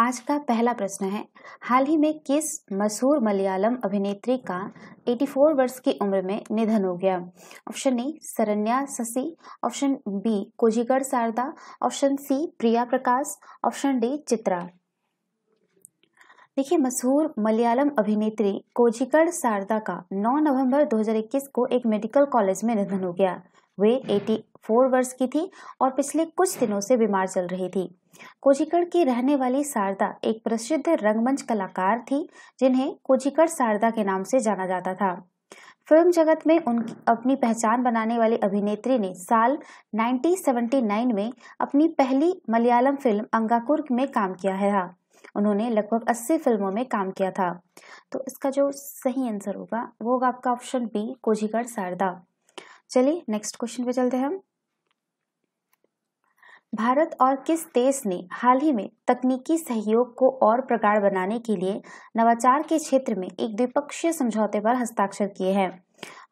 आज का पहला प्रश्न है हाल ही में किस मशहूर मलयालम अभिनेत्री का 84 वर्ष की उम्र में निधन हो गया option A Saranya Sasi option B Kozhikode Sharada option C Priya Prakash option D Chitra देखिए मशहूर मलयालम अभिनेत्री कोजिकर शारदा का 9 नवंबर 2021 को एक मेडिकल कॉलेज में निधन हो गया वे 84 वर्ष की थी और पिछले कुछ दिनों से बीमार चल रही थी कोझिकड़ की रहने वाली शारदा एक प्रसिद्ध रंगमंच कलाकार थी जिन्हें कोझिकड़ शारदा के नाम से जाना जाता था फिल्म जगत में उनकी अपनी पहचान बनाने वाली अभिनेत्री ने साल 1979 में अपनी पहली मलयालम फिल्म अंगाकुर में काम किया है उन्होंने लगभग 80 फिल्मों में काम किया था तो इसका जो सही आंसर होगा वो होगा आपका ऑप्शन बी कोझिकड़ शारदा चलिए नेक्स्ट क्वेश्चन पे चलते हैं हम भारत और किस देश ने हाल ही में तकनीकी सहयोग को और प्रगाढ़ बनाने के लिए नवाचार के क्षेत्र में एक द्विपक्षीय समझौते पर हस्ताक्षर किए हैं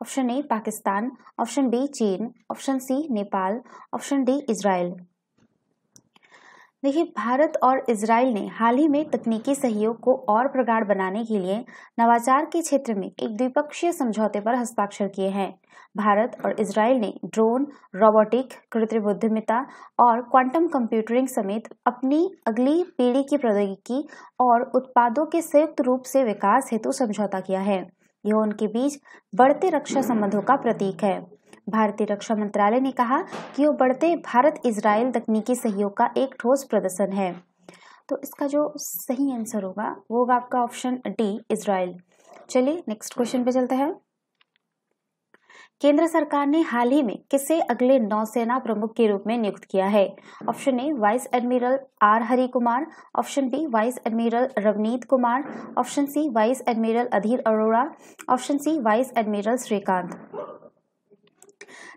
option A Pakistan option B चीन option C Nepal option D Israel देखिए भारत और इसराइल ने हाल ही में तकनीकी सहयोग को और प्रगाढ़ बनाने के लिए नवाचार के क्षेत्र में एक द्विपक्षीय समझौते पर हस्ताक्षर किए हैं भारत और इसराइल ने ड्रोन रोबोटिक कृत्रिम बुद्धिमता और क्वांटम कंप्यूटरिंग समेत अपनी अगली पीढ़ी की प्रौद्योगिकी और उत्पादों के संयुक्त रूप से विकास हेतु समझौता किया है यह उनके बीच बढ़ते रक्षा संबंधों का प्रतीक है भारतीय रक्षा मंत्रालय ने कहा कि वो बढ़ते भारत इसराइल तकनीकी सहयोग का एक ठोस प्रदर्शन है तो इसका जो सही आंसर होगा वो होगा आपका ऑप्शन डी इसराइल चलिए नेक्स्ट क्वेश्चन पे चलते हैं केंद्र सरकार ने हाल ही में किसे अगले नौसेना प्रमुख के रूप में नियुक्त किया है option A vice admiral R Hari Kumar option B vice admiral Ravneet Kumar option C vice admiral Adhir Arora option C vice admiral Shrikant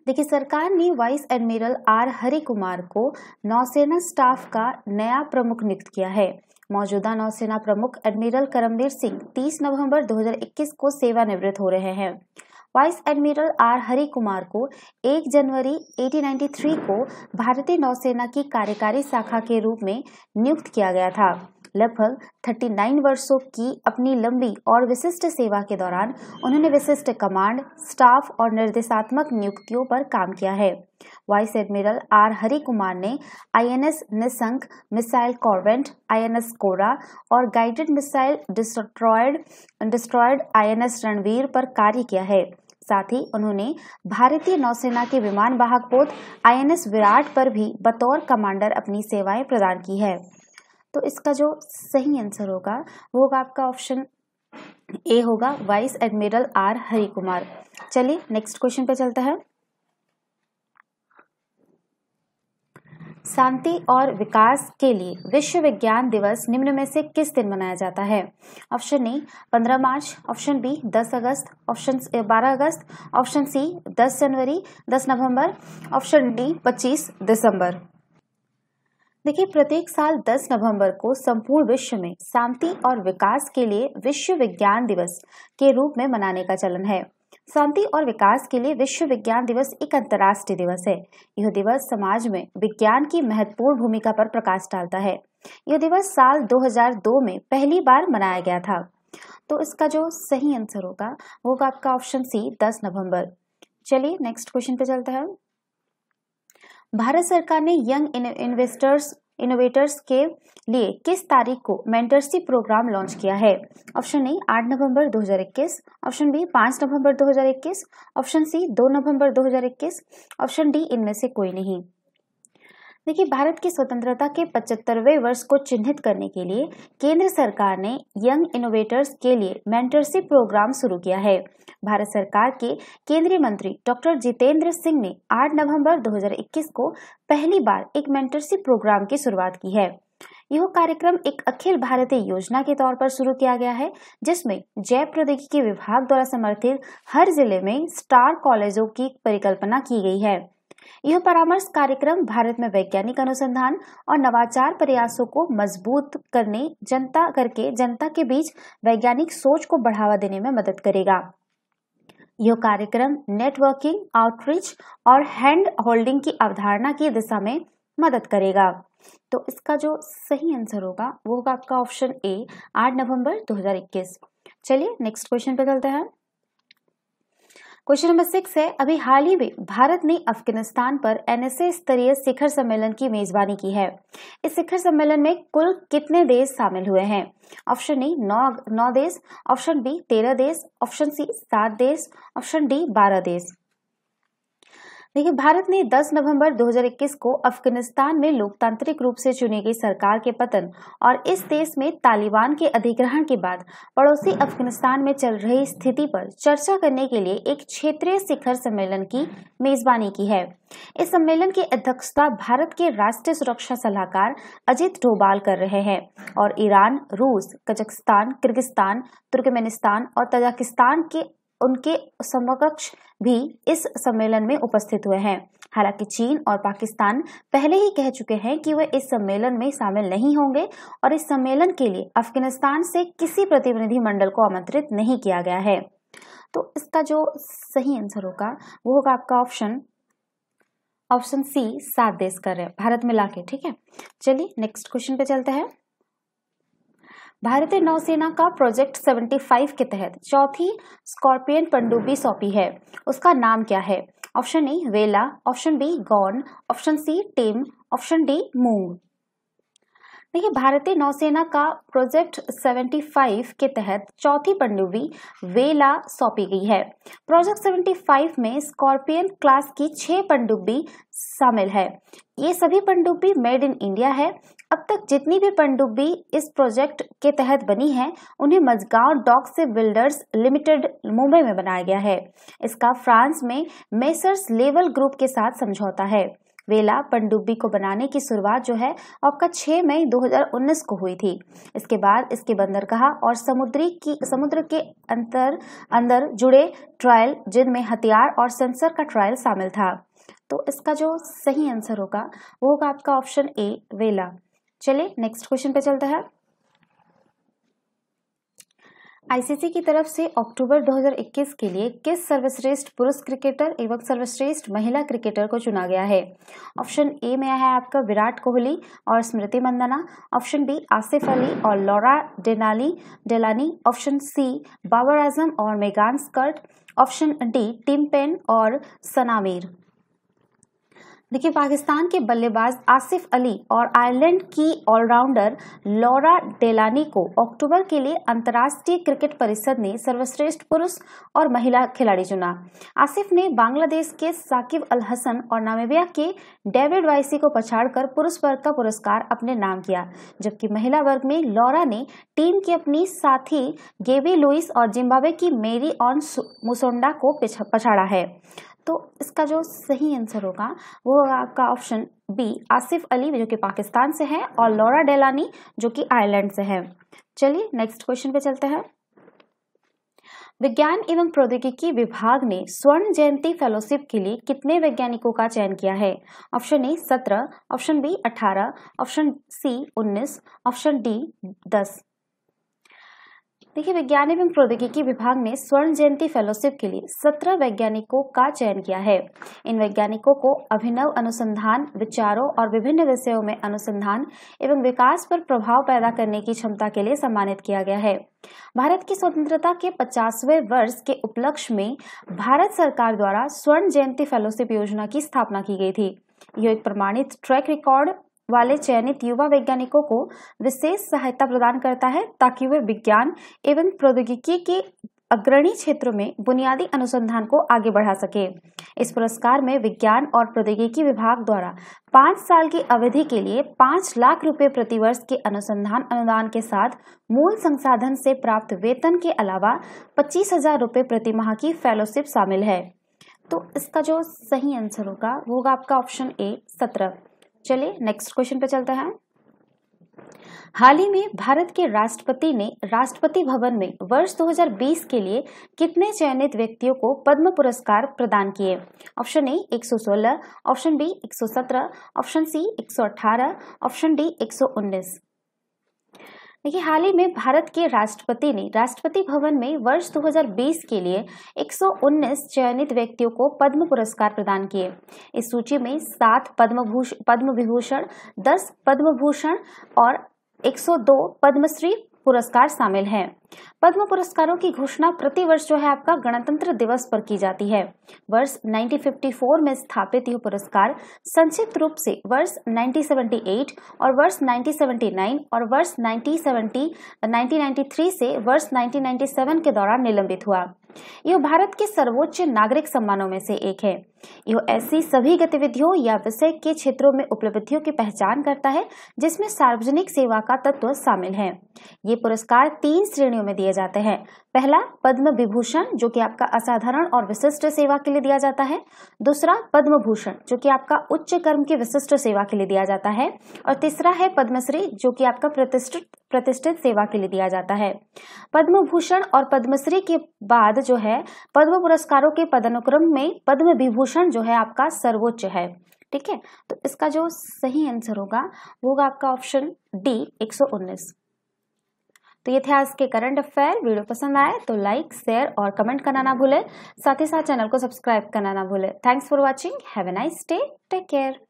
देखिए सरकार ने vice admiral R Hari Kumar को नौसेना स्टाफ का नया प्रमुख नियुक्त किया है मौजूदा नौसेना प्रमुख एडमिरल करमवीर सिंह 30 नवंबर 2021 को सेवानिवृत्त हो रहे हैं vice admiral R Hari Kumar को 1 जनवरी 1893 को भारतीय नौसेना की कार्यकारी शाखा के रूप में नियुक्त किया गया था लगभग 39 वर्षों की अपनी लंबी और विशिष्ट सेवा के दौरान उन्होंने विशिष्ट कमांड स्टाफ और निर्देशात्मक नियुक्तियों पर काम किया है vice admiral R Hari Kumar ने INS Nishank missile corvette INS Kora और guided missile destroyer destroyer INS Ranvir पर कार्य किया है साथ ही उन्होंने भारतीय नौसेना के विमान वाहक पोत आईएनएस विराट पर भी बतौर कमांडर अपनी सेवाएं प्रदान की है तो इसका जो सही आंसर होगा वो होगा आपका ऑप्शन ए होगा vice admiral R Hari Kumar चलिए नेक्स्ट क्वेश्चन पे चलते हैं शांति और विकास के लिए विश्व विज्ञान दिवस निम्न में से किस दिन मनाया जाता है ऑप्शन ए 15 मार्च ऑप्शन बी 10 अगस्त ऑप्शन 12 अगस्त ऑप्शन सी 10 जनवरी 10 नवंबर ऑप्शन डी 25 दिसंबर देखिए प्रत्येक साल 10 नवंबर को संपूर्ण विश्व में शांति और विकास के लिए विश्व विज्ञान दिवस के रूप में मनाने का चलन है शांति और विकास के लिए विश्व विज्ञान दिवस एक अंतर्राष्ट्रीय दिवस है यह दिवस समाज में विज्ञान की महत्वपूर्ण भूमिका पर प्रकाश डालता है यह दिवस साल 2002 में पहली बार मनाया गया था तो इसका जो सही आंसर होगा वो होगा आपका ऑप्शन सी 10 नवंबर चलिए नेक्स्ट क्वेश्चन पे चलते हैं भारत सरकार ने यंग इन्वेस्टर्स इनोवेटर्स के लिए किस तारीख को मेंटरशिप प्रोग्राम लॉन्च किया है ऑप्शन ए 8 नवंबर 2021 ऑप्शन बी 5 नवंबर 2021 ऑप्शन सी 2 नवंबर 2021 ऑप्शन डी इनमें से कोई नहीं देखिए भारत की स्वतंत्रता के पचहत्तरवें वर्ष को चिन्हित करने के लिए केंद्र सरकार ने यंग इनोवेटर्स के लिए मेंटरशिप प्रोग्राम शुरू किया है भारत सरकार के केंद्रीय मंत्री डॉक्टर जितेंद्र सिंह ने 8 नवंबर 2021 को पहली बार एक मेंटरशिप प्रोग्राम की शुरुआत की है यह कार्यक्रम एक अखिल भारतीय योजना के तौर पर शुरू किया गया है जिसमें जैव प्रौद्योगिकी विभाग द्वारा समर्थित हर जिले में स्टार कॉलेजों की परिकल्पना की गई है यह परामर्श कार्यक्रम भारत में वैज्ञानिक अनुसंधान और नवाचार प्रयासों को मजबूत करने जनता करके जनता के बीच वैज्ञानिक सोच को बढ़ावा देने में मदद करेगा यह कार्यक्रम नेटवर्किंग आउटरीच और हैंड होल्डिंग की अवधारणा की दिशा में मदद करेगा तो इसका जो सही आंसर होगा वो होगा आपका ऑप्शन ए आठ नवंबर 2021 चलिए नेक्स्ट क्वेश्चन पे चलते हैं क्वेश्चन नंबर सिक्स है अभी हाल ही में भारत ने अफगानिस्तान पर एनएसए स्तरीय शिखर सम्मेलन की मेजबानी की है इस शिखर सम्मेलन में कुल कितने देश शामिल हुए हैं ऑप्शन ए नौ नौ देश ऑप्शन बी तेरह देश ऑप्शन सी सात देश ऑप्शन डी बारह देश देखिए भारत ने 10 नवंबर 2021 को अफगानिस्तान में लोकतांत्रिक रूप से चुनी गई सरकार के पतन और इस देश में तालिबान के अधिग्रहण के बाद पड़ोसी अफगानिस्तान में चल रही स्थिति पर चर्चा करने के लिए एक क्षेत्रीय शिखर सम्मेलन की मेजबानी की है इस सम्मेलन की अध्यक्षता भारत के राष्ट्रीय सुरक्षा सलाहकार अजीत डोभाल कर रहे हैं और ईरान रूस कजाकिस्तान किर्गिस्तान तुर्कमेनिस्तान और तजाकिस्तान के उनके समकक्ष भी इस सम्मेलन में उपस्थित हुए हैं हालांकि चीन और पाकिस्तान पहले ही कह चुके हैं कि वे इस सम्मेलन में शामिल नहीं होंगे और इस सम्मेलन के लिए अफगानिस्तान से किसी प्रतिनिधिमंडल को आमंत्रित नहीं किया गया है तो इसका जो सही आंसर होगा वो होगा आपका ऑप्शन ऑप्शन सी सात देश कर रहे हैं भारत मिला के ठीक है चलिए नेक्स्ट क्वेश्चन पे चलते हैं भारतीय नौसेना का प्रोजेक्ट 75 के तहत चौथी स्कॉर्पियन पनडुब्बी सौंपी है उसका नाम क्या है option A Vela option B गौन ऑप्शन सी टेम ऑप्शन डी मूंग देखिए भारतीय नौसेना का प्रोजेक्ट 75 के तहत चौथी पनडुब्बी वेला सौंपी गई है प्रोजेक्ट 75 में स्कॉर्पियन क्लास की छह पनडुब्बी शामिल है ये सभी पंडुबी मेड इन इंडिया है अब तक जितनी भी पनडुब्बी इस प्रोजेक्ट के तहत बनी है उन्हें मजगांव डॉक से बिल्डर्स लिमिटेड मुंबई में बनाया गया है इसका फ्रांस में मेसर्स लेवल ग्रुप के साथ समझौता है वेला पनडुब्बी को बनाने की शुरुआत जो है आपका 6 मई 2019 को हुई थी इसके बाद इसके बंदरगाह और समुद्री की समुद्र के अंतर अंदर जुड़े ट्रायल जिनमें हथियार और सेंसर का ट्रायल शामिल था तो इसका जो सही आंसर होगा वो होगा आपका ऑप्शन ए वेला चलिए नेक्स्ट क्वेश्चन पे चलता है आईसीसी की तरफ से अक्टूबर 2021 के लिए किस सर्वश्रेष्ठ पुरुष क्रिकेटर एवं सर्वश्रेष्ठ महिला क्रिकेटर को चुना गया है ऑप्शन ए में है आपका विराट कोहली और स्मृति मंदना ऑप्शन बी आसिफ अली और Laura Denali Delany option C Babar Azam और Megan Schutt option D Tim Paine और सनामीर देखिए पाकिस्तान के बल्लेबाज आसिफ अली और आयरलैंड की ऑलराउंडर लॉरा डेलानी को अक्टूबर के लिए अंतर्राष्ट्रीय क्रिकेट परिषद ने सर्वश्रेष्ठ पुरुष और महिला खिलाड़ी चुना आसिफ ने बांग्लादेश के साकिब अल हसन और नामेबिया के डेविड वाइसी को पछाड़कर पुरुष वर्ग का पुरस्कार अपने नाम किया जबकि महिला वर्ग में लॉरा ने टीम की अपनी साथी गेवी लुइस और जिम्बाब्वे की मेरी ऑन मुसोंडा को पछाड़ा है तो इसका जो सही आंसर होगा वो होगा आपका ऑप्शन बी आसिफ अली जो कि पाकिस्तान से है और लॉरा डेलानी जो कि आयरलैंड से है चलिए नेक्स्ट क्वेश्चन पे चलते हैं विज्ञान एवं प्रौद्योगिकी विभाग ने स्वर्ण जयंती फेलोशिप के लिए कितने वैज्ञानिकों का चयन किया है ऑप्शन ए सत्रह ऑप्शन बी अठारह ऑप्शन सी उन्नीस ऑप्शन डी दस देखिए विज्ञान एवं प्रौद्योगिकी विभाग ने स्वर्ण जयंती फेलोशिप के लिए सत्रह वैज्ञानिकों का चयन किया है इन वैज्ञानिकों को अभिनव अनुसंधान विचारों और विभिन्न विषयों में अनुसंधान एवं विकास पर प्रभाव पैदा करने की क्षमता के लिए सम्मानित किया गया है भारत की स्वतंत्रता के 50वें वर्ष के उपलक्ष्य में भारत सरकार द्वारा स्वर्ण जयंती फेलोशिप योजना की स्थापना की गई थी यह एक प्रमाणित ट्रैक रिकॉर्ड वाले चयनित युवा वैज्ञानिकों को विशेष सहायता प्रदान करता है ताकि वे विज्ञान एवं प्रौद्योगिकी के अग्रणी क्षेत्रों में बुनियादी अनुसंधान को आगे बढ़ा सके इस पुरस्कार में विज्ञान और प्रौद्योगिकी विभाग द्वारा पांच साल की अवधि के लिए पांच लाख रुपए प्रतिवर्ष के अनुसंधान अनुदान के साथ मूल संसाधन से प्राप्त वेतन के अलावा पच्चीस हजार रुपए प्रति माह की फेलोशिप शामिल है तो इसका जो सही आंसर होगा वो होगा आपका ऑप्शन ए सत्रह चलिए नेक्स्ट क्वेश्चन पे चलता है हाल ही में भारत के राष्ट्रपति ने राष्ट्रपति भवन में वर्ष 2020 के लिए कितने चयनित व्यक्तियों को पद्म पुरस्कार प्रदान किए option A 116, option B 117, option C 118, option D 119 देखिए हाल ही में भारत के राष्ट्रपति ने राष्ट्रपति भवन में वर्ष 2020 के लिए 119 चयनित व्यक्तियों को पद्म पुरस्कार प्रदान किए इस सूची में सात पद्म पद्म विभूषण दस पद्म भूषण और 102 पद्मश्री पुरस्कार शामिल हैं पद्म पुरस्कारों की घोषणा प्रति वर्ष जो है आपका गणतंत्र दिवस पर की जाती है वर्ष 1954 में स्थापित यह पुरस्कार संक्षिप्त रूप से वर्ष 1978 और वर्ष 1979 और वर्ष 1970 1993 से वर्ष 1997 के दौरान निलंबित हुआ यह भारत के सर्वोच्च नागरिक सम्मानों में से एक है यह ऐसी सभी गतिविधियों या विषय के क्षेत्रों में उपलब्धियों की पहचान करता है जिसमें सार्वजनिक सेवा का तत्व शामिल है ये पुरस्कार तीन श्रेणियों में दिए जाते हैं पहला पद्म विभूषण जो कि आपका असाधारण और विशिष्ट सेवा के लिए दिया जाता है दूसरा पद्म भूषण जो कि आपका उच्च कर्म की विशिष्ट सेवा के लिए दिया जाता है और तीसरा है पद्मश्री जो कि आपका प्रतिष्ठित प्रतिष्ठित सेवा के लिए दिया जाता है पद्म भूषण और पद्मश्री के बाद जो है पद्म पुरस्कारों के पदानुक्रम में पद्म विभूषण पोषण जो है आपका सर्वोच्च है ठीक है तो इसका जो सही आंसर होगा वो होगा आपका ऑप्शन डी 119 तो ये थे आज के करंट अफेयर वीडियो पसंद आए तो लाइक शेयर और कमेंट करना ना भूले साथ ही साथ चैनल को सब्सक्राइब करना ना भूले thanks for watching have a nice day take care